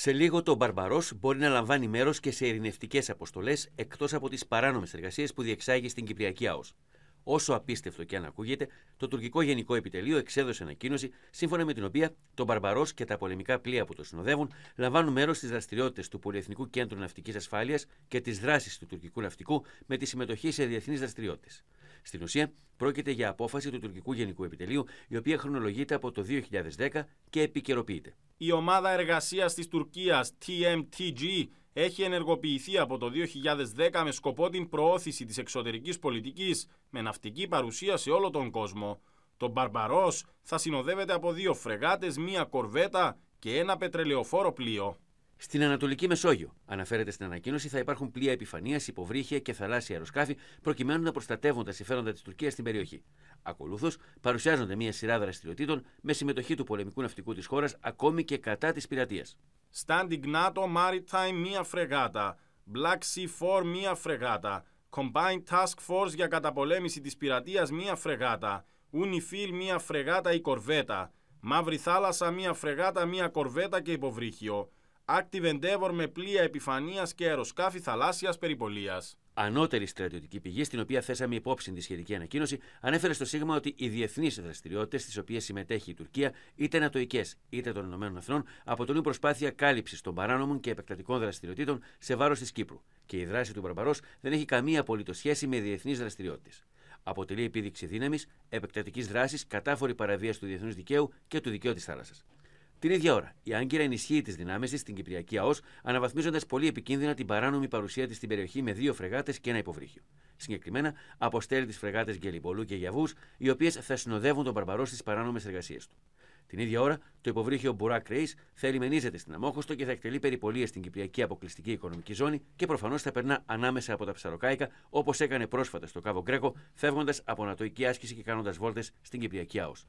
Σε λίγο το Μπαρμπαρός μπορεί να λαμβάνει μέρος και σε ειρηνευτικές αποστολές εκτός από τις παράνομες εργασίες που διεξάγει στην Κυπριακή ΑΟΣ. Όσο απίστευτο και αν ακούγεται, το τουρκικό Γενικό Επιτελείο εξέδωσε ανακοίνωση σύμφωνα με την οποία το Μπαρμπαρός και τα πολεμικά πλοία που το συνοδεύουν λαμβάνουν μέρος στις δραστηριότητες του Πολυεθνικού Κέντρου Ναυτικής Ασφάλειας και τις δράσεις του τουρκικού ναυτικού με τη συμμετοχή σε διεθνείς δραστηριότητες. Στην ουσία, πρόκειται για απόφαση του τουρκικού Γενικού Επιτελείου, η οποία χρονολογείται από το 2010 και επικαιροποιείται. Η ομάδα εργασίας της Τουρκίας TMTG έχει ενεργοποιηθεί από το 2010 με σκοπό την προώθηση της εξωτερικής πολιτικής με ναυτική παρουσία σε όλο τον κόσμο. Το Μπαρμπαρός θα συνοδεύεται από δύο φρεγάτες, μία κορβέτα και ένα πετρελαιοφόρο πλοίο. Στην Ανατολική Μεσόγειο, αναφέρεται στην ανακοίνωση, θα υπάρχουν πλοία επιφανείας, υποβρύχια και θαλάσσια αεροσκάφη προκειμένου να προστατεύουν τα συμφέροντα της Τουρκίας στην περιοχή. Ακολούθως, παρουσιάζονται μια σειρά δραστηριοτήτων με συμμετοχή του πολεμικού ναυτικού της χώρας ακόμη και κατά της πειρατείας. Standing NATO Maritime μία φρεγάτα, Black Sea 4 μία φρεγάτα, Combined Task Force για καταπολέμηση της πειρατείας μία φρεγάτα, Unifil μία φρεγάτα ή κορβέτα, Μαύρη Θάλασσα μία φρεγάτα, μία κορβέτα και υποβρύχιο, Active Endeavor με πλοία επιφανεία και αεροσκάφη θαλάσσιας περιπολίας. Ανώτερη στρατιωτική πηγή, στην οποία θέσαμε υπόψη τη σχετική ανακοίνωση, ανέφερε στο Σίγμα ότι οι διεθνείς δραστηριότητες στις οποίες συμμετέχει η Τουρκία, είτε νατοικέ είτε των ΗΠΑ, αποτελούν προσπάθεια κάλυψης των παράνομων και επεκτατικών δραστηριοτήτων σε βάρος της Κύπρου. Και η δράση του Μπαρμπαρός δεν έχει καμία απολύτως σχέση με διεθνείς δραστηριότητες. Αποτελεί επίδειξη δύναμης, επεκτατικής δράσης, κατάφορη παραβίαση του διεθνούς δικαίου και του δικαίου της θάλασσας. Την ίδια ώρα, η Άγκυρα ενισχύει τις δυνάμεις της στην Κυπριακή ΑΟΣ, αναβαθμίζοντας πολύ επικίνδυνα την παράνομη παρουσία της στην περιοχή με δύο φρεγάτες και ένα υποβρύχιο. Συγκεκριμένα, αποστέλει τις φρεγάτες Γκελιμπολού και Γιαβούς, οι οποίες θα συνοδεύουν τον Παρπαρό στις παράνομες εργασίες του. Την ίδια ώρα, το υποβρύχιο Μπουράκ Ρέις θα ελιμενίζεται στην Αμόχωστο και θα εκτελεί περιπολίες στην Κυπριακή Αποκλειστική Οικονομική Ζώνη και προφανώς θα περνά ανάμεσα από τα Ψαροκάικα, όπως έκανε πρόσφατα στο Κάβο Γκρέκο, φεύγοντας από ανατοϊκή άσκηση και κάνοντας βόλτες στην Κυπριακή Άος.